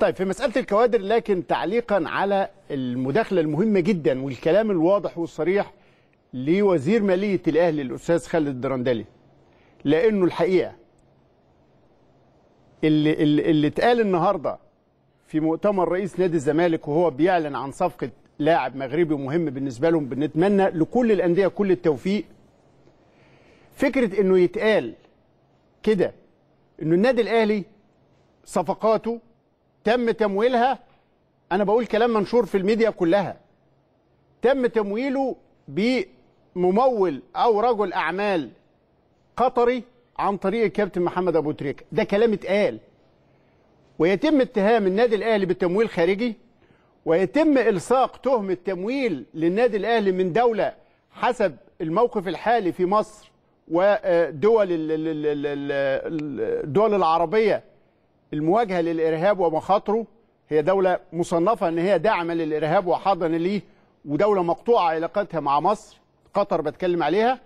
طيب في مسألة الكوادر لكن تعليقا على المداخلة المهمة جدا والكلام الواضح والصريح لوزير مالية الأهلي الأستاذ خالد الدرندلي لأنه الحقيقة اللي اللي, اللي اتقال النهارده في مؤتمر رئيس نادي الزمالك وهو بيعلن عن صفقة لاعب مغربي مهم بالنسبة لهم بنتمنى لكل الأندية كل التوفيق فكرة أنه يتقال كده أنه النادي الأهلي صفقاته تم تمويلها انا بقول كلام منشور في الميديا كلها تم تمويله بممول او رجل اعمال قطري عن طريق الكابتن محمد ابو تريكه ده كلام اتقال ويتم اتهام النادي الاهلي بالتمويل خارجي ويتم الصاق تهمه تمويل للنادي الاهلي من دوله حسب الموقف الحالي في مصر ودول الدول العربيه المواجهه للارهاب ومخاطره هي دوله مصنفه ان هي داعمه للارهاب وحاضنه ليه ودوله مقطوعه علاقتها مع مصر قطر بتكلم عليها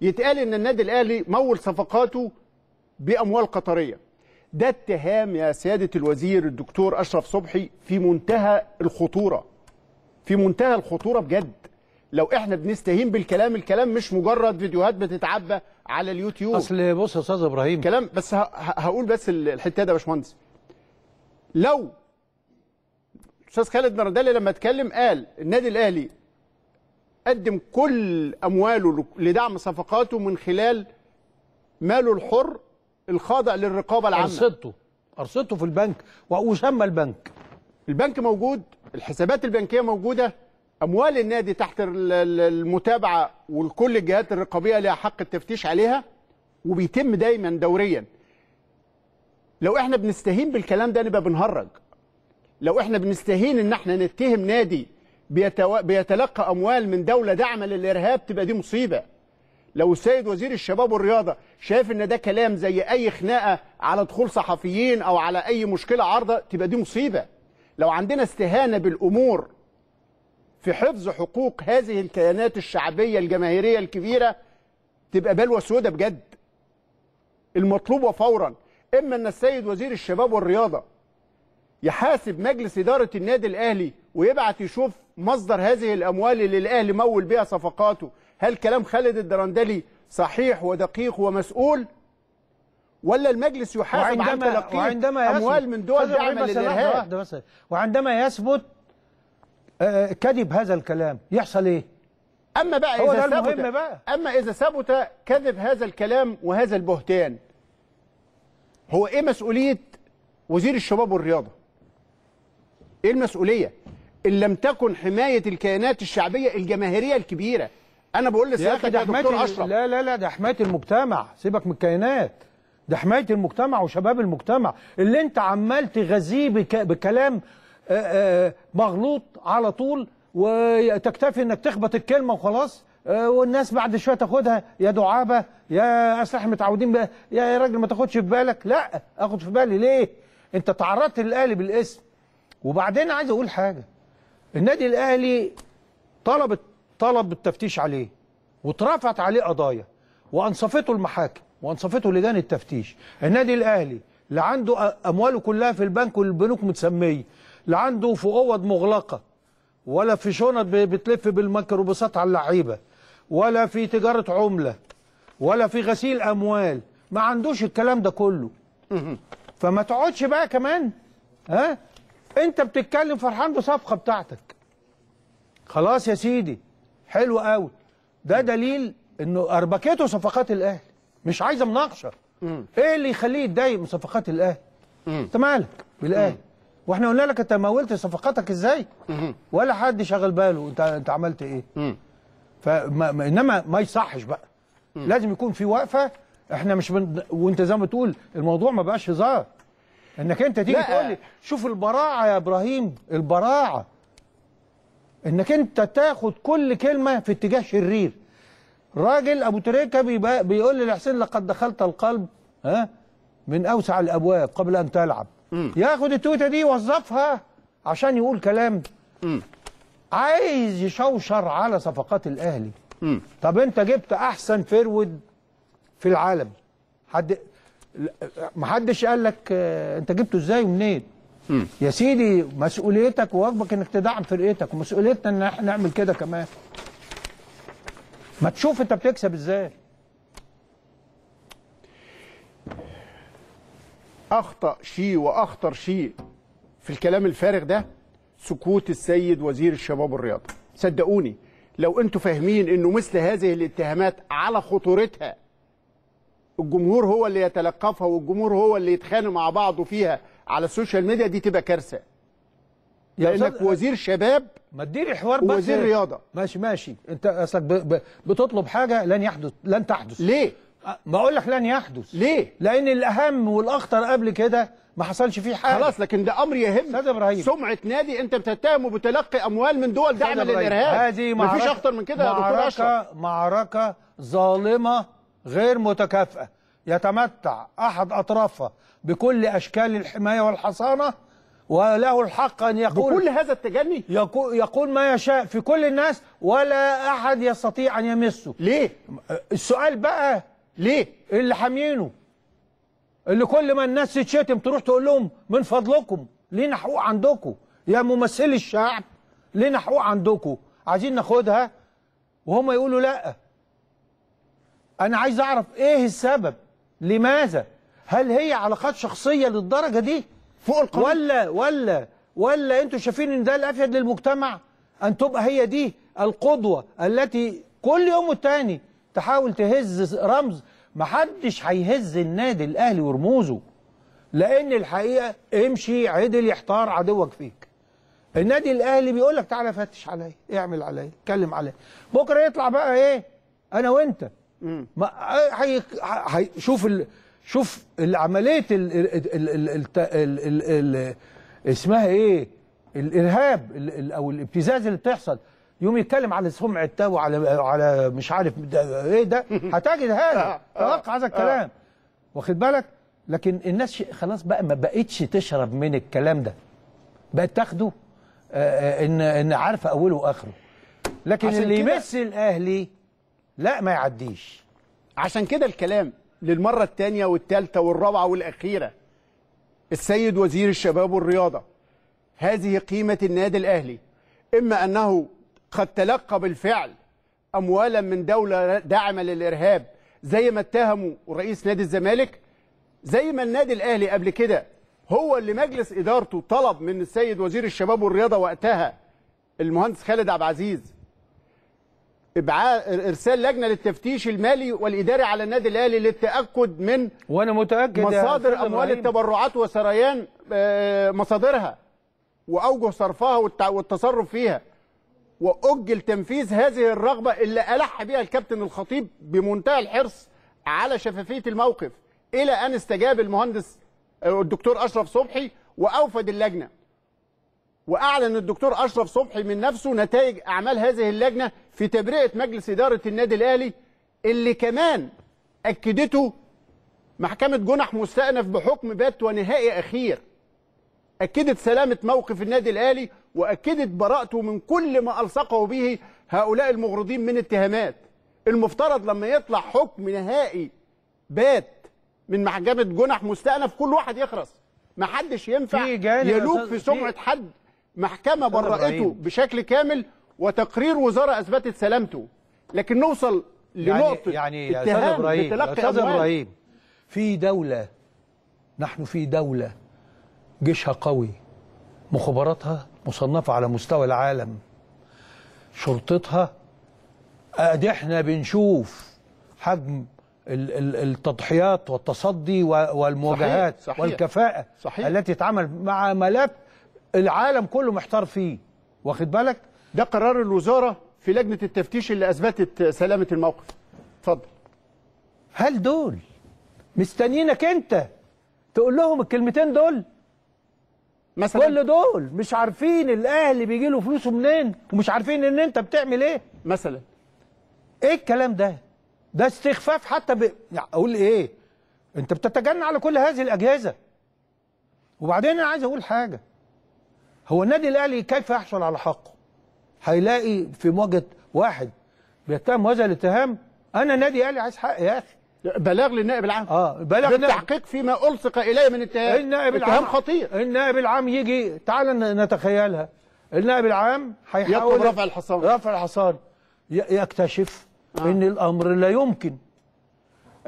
يتقال ان النادي الاهلي مول صفقاته باموال قطريه ده اتهام يا سياده الوزير الدكتور اشرف صبحي في منتهى الخطوره في منتهى الخطوره بجد لو احنا بنستهين بالكلام الكلام مش مجرد فيديوهات بتتعبى على اليوتيوب اصل بص يا استاذ ابراهيم كلام بس هقول بس الحته ده يا باشمهندس لو استاذ خالد مردلي لما اتكلم قال النادي الاهلي قدم كل امواله لدعم صفقاته من خلال ماله الحر الخاضع للرقابه العامه ارصدته ارصدته في البنك وسمى البنك البنك موجود الحسابات البنكيه موجوده اموال النادي تحت المتابعه وكل الجهات الرقابيه لها حق التفتيش عليها وبيتم دايما دوريا لو احنا بنستهين بالكلام ده نبقى بنهرج لو احنا بنستهين ان احنا نتهم نادي بيتو... بيتلقى اموال من دوله داعمه للارهاب تبقى دي مصيبه لو السيد وزير الشباب والرياضه شايف ان ده كلام زي اي خناقه على دخول صحفيين او على اي مشكله عارضه تبقى دي مصيبه لو عندنا استهانه بالامور في حفظ حقوق هذه الكيانات الشعبية الجماهيرية الكبيرة تبقى بلوة سودة بجد المطلوبة فورا إما أن السيد وزير الشباب والرياضة يحاسب مجلس إدارة النادي الأهلي ويبعت يشوف مصدر هذه الأموال اللي الأهلي مول بها صفقاته هل كلام خالد الدرندلي صحيح ودقيق ومسؤول ولا المجلس يحاسب عن تلقيه أموال من دول دعم للإرهاب وعندما يثبت آه، آه، كذب هذا الكلام يحصل ايه اما بقى هو اذا ثبت اما اذا ثبت كذب هذا الكلام وهذا البهتان هو ايه مسؤوليه وزير الشباب والرياضه ايه المسؤوليه ان لم تكن حمايه الكيانات الشعبيه الجماهيريه الكبيره انا بقول لسيادتك يا دكتور اشرف لا لا لا ده حمايه المجتمع سيبك من الكيانات ده حمايه المجتمع وشباب المجتمع اللي انت عمال تغذيه بك... بكلام آه، آه، مغلوط على طول وتكتفي انك تخبط الكلمه وخلاص آه، والناس بعد شويه تاخدها يا دعابه يا اصل احنا متعودين بقى يا راجل ما تاخدش في بالك لا اخد في بالي ليه؟ انت تعرضت للاهلي بالاسم وبعدين عايز اقول حاجه النادي الاهلي طلب طلب التفتيش عليه واترفعت عليه قضايا وانصفته المحاكم وانصفته لجان التفتيش النادي الاهلي اللي عنده امواله كلها في البنك والبنوك متسميه لا عنده في اوض مغلقه ولا في شنط بتلف بالميكروباصات على اللعيبه ولا في تجاره عمله ولا في غسيل اموال ما عندوش الكلام ده كله فما تقعدش بقى كمان ها انت بتتكلم فرحان بصفقه بتاعتك خلاص يا سيدي حلو قوي ده دليل انه اربكته صفقات الاهلي مش عايزه مناقشه ايه اللي يخليه يتضايق من صفقات الاهلي انت مالك بالاهلي واحنا قلنا لك انت مولت صفقاتك ازاي ولا حد شغل باله انت انت عملت ايه فما انما ما يصحش بقى لازم يكون في وقفه احنا مش بن... وانت زي ما تقول الموضوع ما بقاش هزار انك انت تيجي تقول لي شوف البراعه يا ابراهيم البراعه انك انت تاخد كل كلمه في اتجاه شرير راجل ابو تريكه بيقول لحسين لقد دخلت القلب ها من اوسع الابواب قبل ان تلعب ياخد التويته دي يوظفها عشان يقول كلام مم. عايز يشوشر على صفقات الاهلي مم. طب انت جبت احسن فيرود في العالم حد محدش قال لك آه، انت جبته ازاي ومنين مم. يا سيدي مسؤوليتك وواجبك انك تدعم فرقتك ومسؤوليتنا ان احنا نعمل كده كمان ما تشوف انت بتكسب ازاي أخطأ شيء وأخطر شيء في الكلام الفارغ ده سكوت السيد وزير الشباب والرياضة صدقوني لو أنتوا فاهمين أنه مثل هذه الاتهامات على خطورتها الجمهور هو اللي يتلقفها والجمهور هو اللي يتخانق مع بعضه فيها على السوشيال ميديا دي تبقى كارثة لأنك وزير شباب ما تديري حوار بس وزير رياضة ماشي ماشي أنت أصلك بتطلب حاجة لن يحدث لن تحدث ليه؟ بقول آه، لك لن يحدث ليه لان الاهم والاخطر قبل كده ما حصلش فيه حاجه خلاص لكن ده امر يهم استاذ ابراهيم سمعه نادي انت بتتهمه بتلقي اموال من دول دعم للارهاب هذه معركه مفيش اخطر من كده يا دكتور اشرف معركه ظالمه غير متكافئه يتمتع احد اطرافها بكل اشكال الحمايه والحصانه وله الحق ان يقول بكل هذا التجني يقول ما يشاء في كل الناس ولا احد يستطيع ان يمسه ليه السؤال بقى ليه؟ اللي حامينه اللي كل ما الناس تتشتم تروح تقول لهم من فضلكم لينا حقوق عندكم يا ممثلي الشعب لينا حقوق عندكم عايزين ناخدها وهم يقولوا لا انا عايز اعرف ايه السبب لماذا هل هي علاقات شخصيه للدرجه دي فوق القانون ولا ولا ولا انتوا شايفين ان ده الافيد للمجتمع ان تبقى هي دي القدوه التي كل يوم والتاني تحاول تهز رمز محدش هيهز النادي الاهلي ورموزه لان الحقيقه امشي عدل يحتار عدوك فيك النادي الاهلي بيقول لك تعالى فتش عليا اعمل عليا اتكلم عليا بكره يطلع بقى ايه انا وانت ما هي شوف ال... شوف العمليه ال... ال... ال... ال... ال... ال... اسمها ايه الارهاب او الابتزاز اللي بتحصل يوم يتكلم على سمعه ده وعلى على مش عارف ده ايه ده هتجد هذا توقع آه، آه، هذا آه. الكلام واخد بالك لكن الناس خلاص بقى ما بقتش تشرب من الكلام ده بقت تاخده ان ان عارفه اوله واخره لكن اللي يمس الاهلي لا ما يعديش عشان كده الكلام للمره الثانيه والثالثه والرابعه والاخيره السيد وزير الشباب والرياضه هذه قيمه النادي الاهلي اما انه قد تلقى بالفعل اموالا من دوله داعمه للارهاب زي ما اتهموا رئيس نادي الزمالك زي ما النادي الاهلي قبل كده هو اللي مجلس ادارته طلب من السيد وزير الشباب والرياضه وقتها المهندس خالد عبد العزيز ارسال لجنه للتفتيش المالي والاداري على النادي الاهلي للتاكد من وانا متاكد مصادر اموال التبرعات وسريان آه، مصادرها واوجه صرفها والتصرف فيها واجل تنفيذ هذه الرغبه اللي الح بها الكابتن الخطيب بمنتهى الحرص على شفافيه الموقف الى ان استجاب المهندس الدكتور اشرف صبحي واوفد اللجنه واعلن الدكتور اشرف صبحي من نفسه نتائج اعمال هذه اللجنه في تبرئه مجلس اداره النادي الاهلي اللي كمان اكدته محكمه جنح مستأنف بحكم بات ونهائي اخير أكدت سلامة موقف النادي الأهلي وأكدت براءته من كل ما ألصقه به هؤلاء المغرضين من اتهامات المفترض لما يطلع حكم نهائي بات من محكمة جنح مستأنف كل واحد يخرس ما حدش ينفع يلوك في سمعة حد محكمة برأته بشكل كامل وتقرير وزارة أثبتت سلامته لكن نوصل يعني- لنقطة يعني, يعني اتهام استاذ ابراهيم في دولة نحن في دولة جيشها قوي مخابراتها مصنفة على مستوى العالم شرطتها ادي احنا بنشوف حجم التضحيات والتصدي والمواجهات صحيح. صحيح. والكفاءة صحيح. التي تعمل مع ملف العالم كله محتار فيه واخد بالك ده قرار الوزارة في لجنة التفتيش اللي أثبتت سلامة الموقف اتفضل هل دول مستنيينك انت تقول لهم الكلمتين دول مثلا كل دول مش عارفين الاهلي بيجي له فلوسه منين ومش عارفين ان انت بتعمل ايه مثلا ايه الكلام ده ده استخفاف حتى ب... يعني اقول ايه انت بتتجنى على كل هذه الاجهزه وبعدين انا عايز اقول حاجه هو النادي الاهلي كيف يحصل على حقه هيلاقي في مواجهه واحد بيتهم هذا الاتهام انا نادي الاهلي عايز حقي يا اخي بلاغ للنائب العام اه بلاغ بالتحقيق فيما الصق اليه من اتهام النائب العام خطير النائب العام يجي تعال نتخيلها النائب العام هيحاول يطلب رفع الحصان رفع الحصان يكتشف آه. ان الامر لا يمكن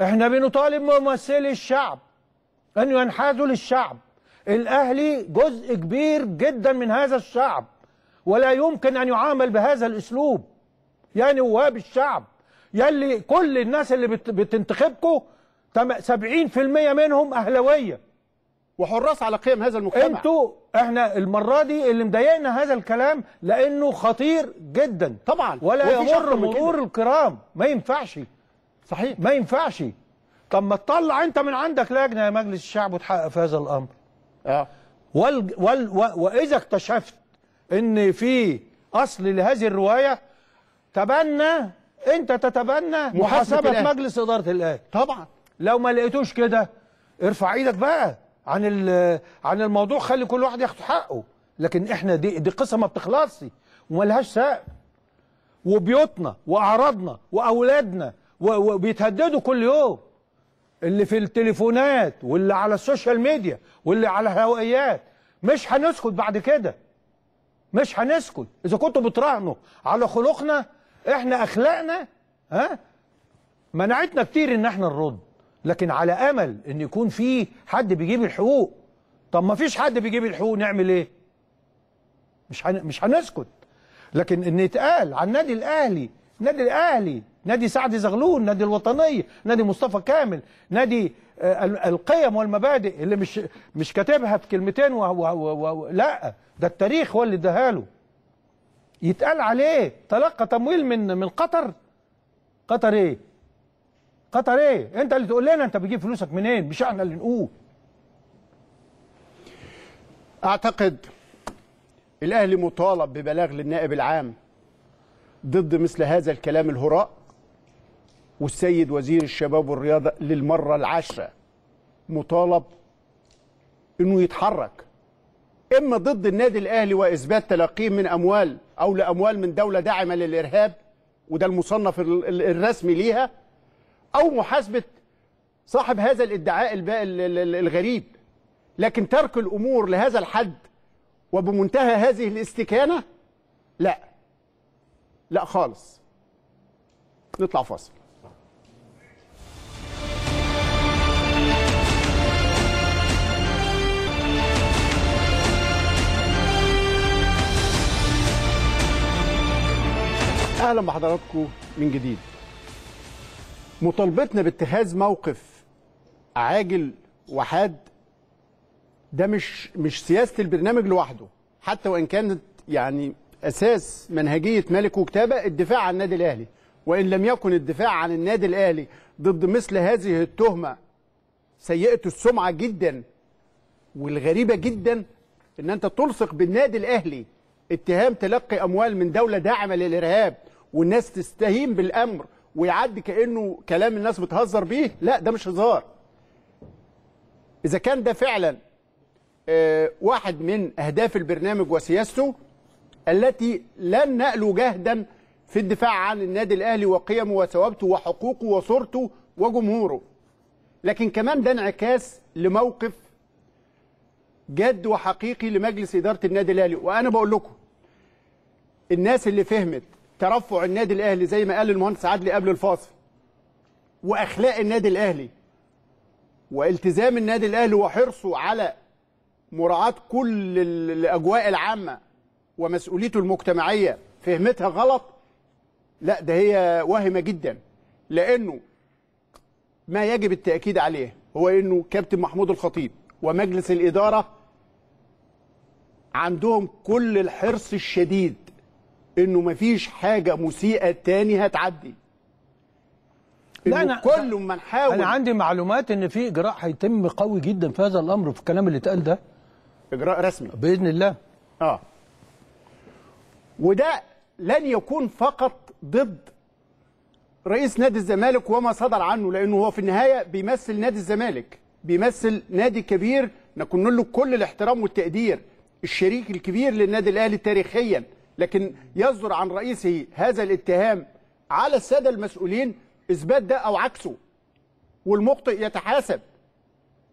احنا بنطالب ممثلي الشعب ان ينحازوا للشعب الاهلي جزء كبير جدا من هذا الشعب ولا يمكن ان يعامل بهذا الاسلوب يعني نواب الشعب يلي كل الناس اللي بتنتخبكم 70% منهم اهلاويه وحراس على قيم هذا المجتمع انتوا احنا المره دي اللي مضايقنا هذا الكلام لانه خطير جدا طبعا ولا يمر مرور الكرام ما ينفعش صحيح ما ينفعش طب ما تطلع انت من عندك لجنه يا مجلس الشعب وتحقق في هذا الامر اه وال وال و... واذا اكتشفت ان في اصل لهذه الروايه تبنى انت تتبنى محاسبه مجلس اداره الاهلي طبعا لو ما لقيتوش كده ارفع ايدك بقى عن عن الموضوع خلي كل واحد ياخد حقه لكن احنا دي دي قصه ما بتخلصش وملهاش سقف وبيوتنا واعراضنا واولادنا وبيتهددوا كل يوم اللي في التليفونات واللي على السوشيال ميديا واللي على الهوائيات مش هنسكت بعد كده مش هنسكت اذا كنتوا بتراهنوا على خلقنا احنا اخلاقنا ها منعتنا كتير ان احنا نرد لكن على امل ان يكون في حد بيجيب الحقوق طب ما فيش حد بيجيب الحقوق نعمل ايه مش هن... مش هنسكت لكن ان يتقال عن النادي الاهلي نادي الاهلي نادي سعد زغلول نادي الوطنيه نادي مصطفى كامل نادي آه، القيم والمبادئ اللي مش مش كاتبها في كلمتين و... و... و... لا ده التاريخ هو اللي اداها له يتقال عليه تلقى تمويل من من قطر قطر ايه قطر ايه انت اللي تقول لنا انت بتجيب فلوسك منين مش احنا اللي نقول اعتقد الاهلي مطالب ببلاغ للنائب العام ضد مثل هذا الكلام الهراء والسيد وزير الشباب والرياضه للمره العاشره مطالب انه يتحرك إما ضد النادي الأهلي وإثبات تلقيه من أموال أو لأموال من دولة داعمة للإرهاب وده المصنف الرسمي ليها أو محاسبة صاحب هذا الادعاء الغريب لكن ترك الأمور لهذا الحد وبمنتهى هذه الاستكانة لا لا خالص نطلع فاصل اهلا بحضراتكم من جديد مطالبتنا باتخاذ موقف عاجل وحاد ده مش مش سياسه البرنامج لوحده حتى وان كانت يعني اساس منهجيه مالك وكتابه الدفاع عن النادي الاهلي وان لم يكن الدفاع عن النادي الاهلي ضد مثل هذه التهمه سيئه السمعه جدا والغريبه جدا ان انت تلصق بالنادي الاهلي اتهام تلقي اموال من دوله داعمه للارهاب والناس تستهين بالامر ويعدي كانه كلام الناس بتهزر بيه لا ده مش هزار اذا كان ده فعلا آه، واحد من اهداف البرنامج وسياسته التي لن نألو جهدا في الدفاع عن النادي الاهلي وقيمه وثوابته وحقوقه وصورته وجمهوره لكن كمان ده انعكاس لموقف جد وحقيقي لمجلس اداره النادي الاهلي وانا بقول لكم الناس اللي فهمت ترفع النادي الاهلي زي ما قال المهندس عدلي قبل الفاصل واخلاق النادي الاهلي والتزام النادي الاهلي وحرصه على مراعاه كل الاجواء العامه ومسؤوليته المجتمعيه فهمتها غلط لا ده هي واهمه جدا لانه ما يجب التاكيد عليه هو انه كابتن محمود الخطيب ومجلس الاداره عندهم كل الحرص الشديد انه مفيش حاجه مسيئه تاني هتعدي لا انا كل ما نحاول انا عندي معلومات ان في اجراء هيتم قوي جدا في هذا الامر في الكلام اللي اتقال ده اجراء رسمي باذن الله اه وده لن يكون فقط ضد رئيس نادي الزمالك وما صدر عنه لانه هو في النهايه بيمثل نادي الزمالك بيمثل نادي كبير نكن له كل الاحترام والتقدير الشريك الكبير للنادي الاهلي تاريخيا لكن يصدر عن رئيسه هذا الاتهام على الساده المسؤولين اثبات ده او عكسه والمخطئ يتحاسب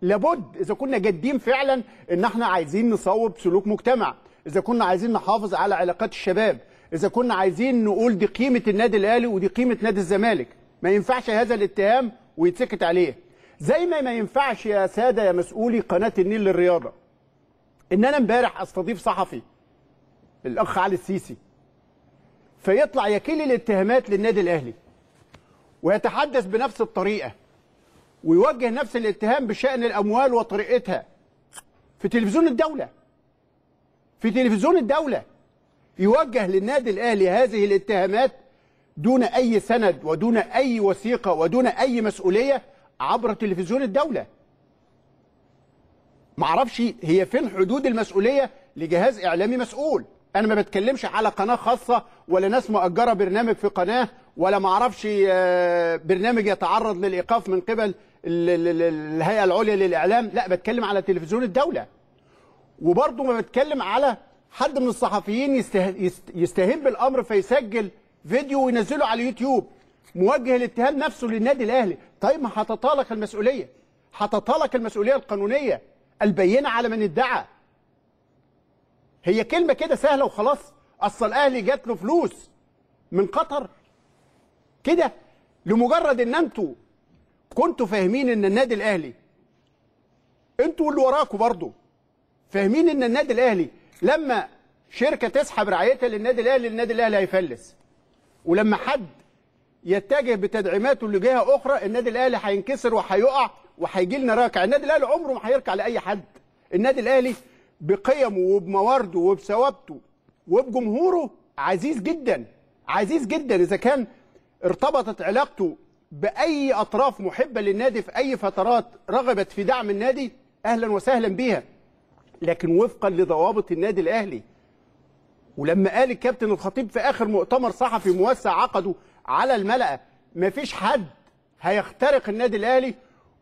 لابد اذا كنا جادين فعلا ان احنا عايزين نصوب سلوك مجتمع اذا كنا عايزين نحافظ على علاقات الشباب اذا كنا عايزين نقول دي قيمه النادي الاهلي ودي قيمه نادي الزمالك ما ينفعش هذا الاتهام ويتسكت عليه زي ما ما ينفعش يا ساده يا مسؤولي قناه النيل للرياضه ان انا امبارح استضيف صحفي الاخ علي السيسي فيطلع يكيل الاتهامات للنادي الاهلي ويتحدث بنفس الطريقه ويوجه نفس الاتهام بشان الاموال وطريقتها في تلفزيون الدوله في تلفزيون الدوله يوجه للنادي الاهلي هذه الاتهامات دون اي سند ودون اي وثيقه ودون اي مسؤوليه عبر تلفزيون الدوله معرفش هي فين حدود المسؤوليه لجهاز اعلامي مسؤول انا ما بتكلمش على قناه خاصه ولا ناس مؤجره برنامج في قناه ولا ما اعرفش آه، برنامج يتعرض للايقاف من قبل الهيئه العليا للاعلام لا بتكلم على تلفزيون الدوله وبرضه ما بتكلم على حد من الصحفيين يستهين بالامر فيسجل فيديو وينزله على اليوتيوب موجه الاتهام نفسه للنادي الاهلي طيب ما هتطالك المسؤوليه هتطالك المسؤوليه القانونيه البينه على من ادعى هي كلمه كده سهله وخلاص اصل الاهلي جات له فلوس من قطر كده لمجرد ان انتوا كنتوا فاهمين ان النادي الاهلي انتوا واللي وراكوا برضه فاهمين ان النادي الاهلي لما شركه تسحب رعايتها للنادي الاهلي النادي الاهلي هيفلس ولما حد يتجه بتدعيماته لجهه اخرى النادي الاهلي هينكسر وهيقع وهيجي لنا راكع النادي الاهلي عمره ما هيركع لاي حد النادي الاهلي بقيمه وبموارده وبثوابته وبجمهوره عزيز جدا عزيز جدا اذا كان ارتبطت علاقته باي اطراف محبه للنادي في اي فترات رغبت في دعم النادي اهلا وسهلا بيها لكن وفقا لضوابط النادي الاهلي ولما قال الكابتن الخطيب في اخر مؤتمر صحفي موسع عقده على الملأ مفيش حد هيخترق النادي الاهلي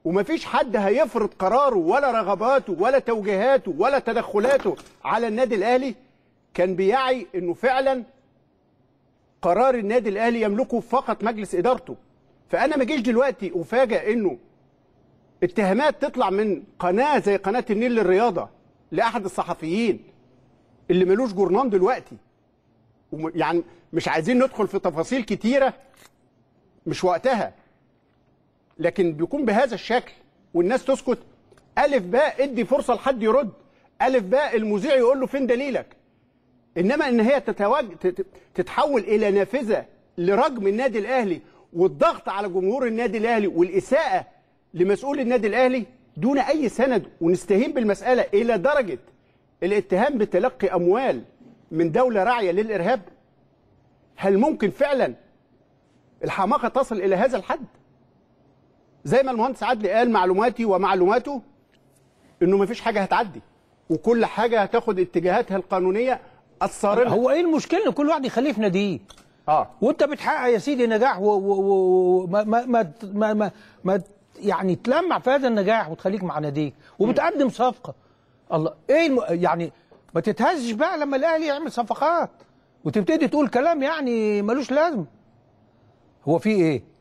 ومفيش حد هيفرض قراره ولا رغباته ولا توجيهاته ولا تدخلاته على النادي الاهلي كان بيعي انه فعلا قرار النادي الاهلي يملكه فقط مجلس ادارته فانا ما اجيش دلوقتي افاجئ انه اتهامات تطلع من قناه زي قناه النيل للرياضه لاحد الصحفيين اللي ملوش جورنان دلوقتي يعني مش عايزين ندخل في تفاصيل كتيره مش وقتها لكن بيكون بهذا الشكل والناس تسكت ألف باء ادي فرصة لحد يرد ألف باء المذيع يقول له فين دليلك إنما إن هي تتواج... تتحول إلى نافذة لرجم النادي الأهلي والضغط على جمهور النادي الأهلي والإساءة لمسؤول النادي الأهلي دون أي سند ونستهين بالمسألة إلى درجة الاتهام بتلقي أموال من دولة راعية للإرهاب هل ممكن فعلا الحماقة تصل إلى هذا الحد؟ زي ما المهندس عدلي قال معلوماتي ومعلوماته انه مفيش حاجه هتعدي وكل حاجه هتاخد اتجاهاتها القانونيه الصارمه هو ايه المشكله ان كل واحد يخليه في ناديه اه وانت بتحقق يا سيدي نجاح وما و... و... ما ما ما, ما, ما يعني تلمع في هذا النجاح وتخليك مع ناديك وبتقدم صفقه الله ايه الم... يعني ما تتهزش بقى لما الاهلي يعمل صفقات وتبتدي تقول كلام يعني ملوش لازمه هو في ايه